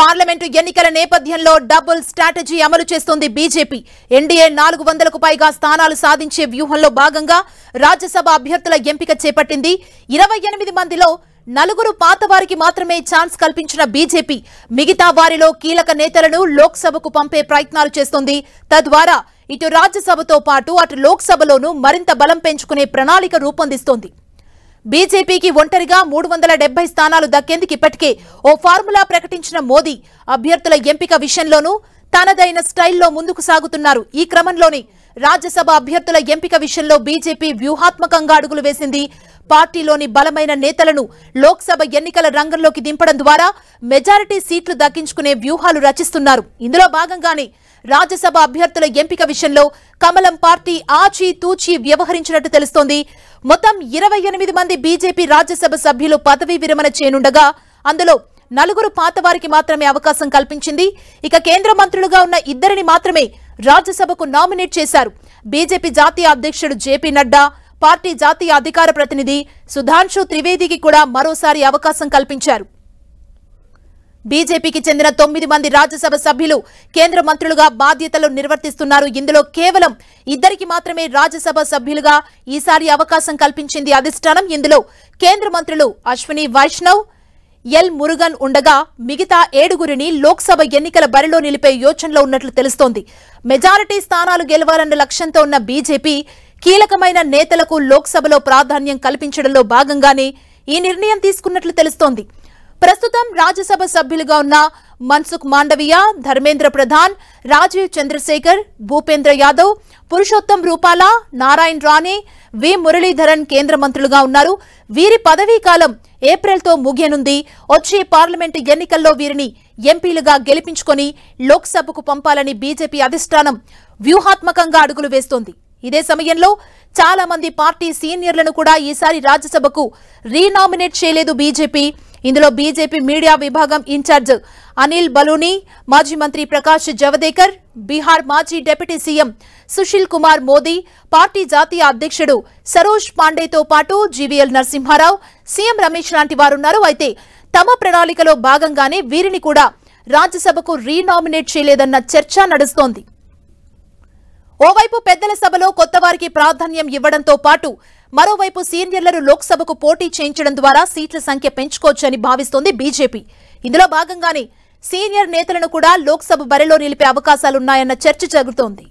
parliament ఎన్నికల నేపథ్యంలో double strategy అమలు చేస్తోంది బీజేపీ ఎన్డీఏ నాలుగు వందలకు పైగా స్థానాలు సాధించే వ్యూహంలో భాగంగా రాజ్యసభ అభ్యర్థుల ఎంపిక చేపట్టింది ఇరవై మందిలో నలుగురు పాతవారికి మాత్రమే ఛాన్స్ కల్పించిన బీజేపీ మిగతా వారిలో కీలక నేతలను లోక్సభకు పంపే ప్రయత్నాలు చేస్తోంది తద్వారా ఇటు రాజ్యసభతో పాటు అటు లోక్సభలోనూ మరింత బలం పెంచుకునే ప్రణాళిక రూపొందిస్తోంది బీజేపీకి ఒంటరిగా మూడు వందల డెబ్బై స్థానాలు దక్కేందుకు ఇప్పటికే ఓ ఫార్ములా ప్రకటించిన మోదీ అభ్యర్థుల ఎంపిక విషయంలోనూ తనదైన స్టైల్లో ముందుకు సాగుతున్నారు ఈ క్రమంలోనే రాజ్యసభ అభ్యర్థుల ఎంపిక విషయంలో బీజేపీ వ్యూహాత్మకంగా అడుగులు వేసింది పార్టీలోని బలమైన నేతలను లోక్సభ ఎన్నికల రంగంలోకి దింపడం ద్వారా మెజారిటీ సీట్లు దక్కించుకునే వ్యూహాలు రచిస్తున్నారు ఇందులో భాగంగానే రాజ్యసభ అభ్యర్థుల ఎంపిక విషయంలో కమలం పార్టీ తూచి వ్యవహరించినట్టు తెలుస్తోంది మొత్తం ఇరవై ఎనిమిది మంది బీజేపీ రాజ్యసభ సభ్యులు పదవీ విరమణ చేయనుండగా అందులో నలుగురు పాతవారికి మాత్రమే అవకాశం కల్పించింది ఇక కేంద్ర మంత్రులుగా ఉన్న ఇద్దరిని మాత్రమే రాజ్యసభకు నామినేట్ చేశారు బీజేపీ జాతీయ అధ్యక్షుడు జేపీ నడ్డా పార్టీ జాతీయ అధికార ప్రతినిధి సుధాంశు త్రివేదికి కూడా మరోసారి అవకాశం కల్పించారు బీజేపీకి చెందిన తొమ్మిది మంది రాజ్యసభ సభ్యులు కేంద్ర మంత్రులుగా బాధ్యతలు నిర్వర్తిస్తున్నారు ఇందులో కేవలం ఇద్దరికి మాత్రమే రాజ్యసభ సభ్యులుగా ఈసారి అవకాశం కల్పించింది అధిష్టానం ఇందులో కేంద్ర మంత్రులు అశ్విని వైష్ణవ్ ఎల్ మురుగన్ ఉండగా మిగతా ఏడుగురిని లోక్సభ ఎన్నికల బరిలో నిలిపే యోచనలో ఉన్నట్లు తెలుస్తోంది మెజారిటీ స్థానాలు గెలవాలన్న లక్ష్యంతో ఉన్న బీజేపీ కీలకమైన నేతలకు లోక్సభలో ప్రాధాన్యం కల్పించడంలో భాగంగానే ఈ నిర్ణయం తీసుకున్నట్లు తెలుస్తోంది ప్రస్తుతం రాజ్యసభ సభ్యులుగా ఉన్న మన్సుఖ్ మాండవియా ధర్మేంద్ర ప్రధాన్ రాజీవ్ చంద్రశేఖర్ భూపేంద్ర యాదవ్ పురుషోత్తం రూపాల నారాయణ్ రాణే వి మురళీధరన్ కేంద్ర మంత్రులుగా ఉన్నారు వీరి పదవీ కాలం ఏప్రిల్తో ముగియనుంది వచ్చే పార్లమెంటు ఎన్నికల్లో వీరిని ఎంపీలుగా గెలిపించుకొని లోక్సభకు పంపాలని బీజేపీ అధిష్టానం వ్యూహాత్మకంగా అడుగులు వేస్తోంది ఇదే సమయంలో చాలా మంది పార్టీ సీనియర్లను కూడా ఈసారి రాజ్యసభకు రీనామినేట్ చేయలేదు బీజేపీ ఇందులో బీజేపీ మీడియా విభాగం ఇన్ఛార్జ్ అనిల్ బలూని మాజీ మంత్రి ప్రకాష్ జవదేకర్ బీహార్ మాజీ deputy CM Sushil Kumar Modi party జాతీయ అధ్యక్షుడు సరోజ్ పాండేతో పాటు జీవీఎల్ నరసింహారావు సీఎం రమేష్ లాంటి వారున్నారు అయితే తమ ప్రణాళికలో భాగంగానే వీరిని కూడా రాజ్యసభకు రీనామినేట్ చేయలేదన్న చర్చ నడుస్తోంది ఓవైపు పెద్దల సభలో కొత్త వారికి ప్రాధాన్యం ఇవ్వడంతో పాటు మరోవైపు సీనియర్లను లోక్సభకు పోటీ చేయించడం ద్వారా సీట్ల సంఖ్య పెంచుకోవచ్చని భావిస్తోంది బీజేపీ ఇందులో భాగంగానే సీనియర్ నేతలను కూడా లోక్సభ బరిలో నిలిపే అవకాశాలున్నాయన్న చర్చ జరుగుతోంది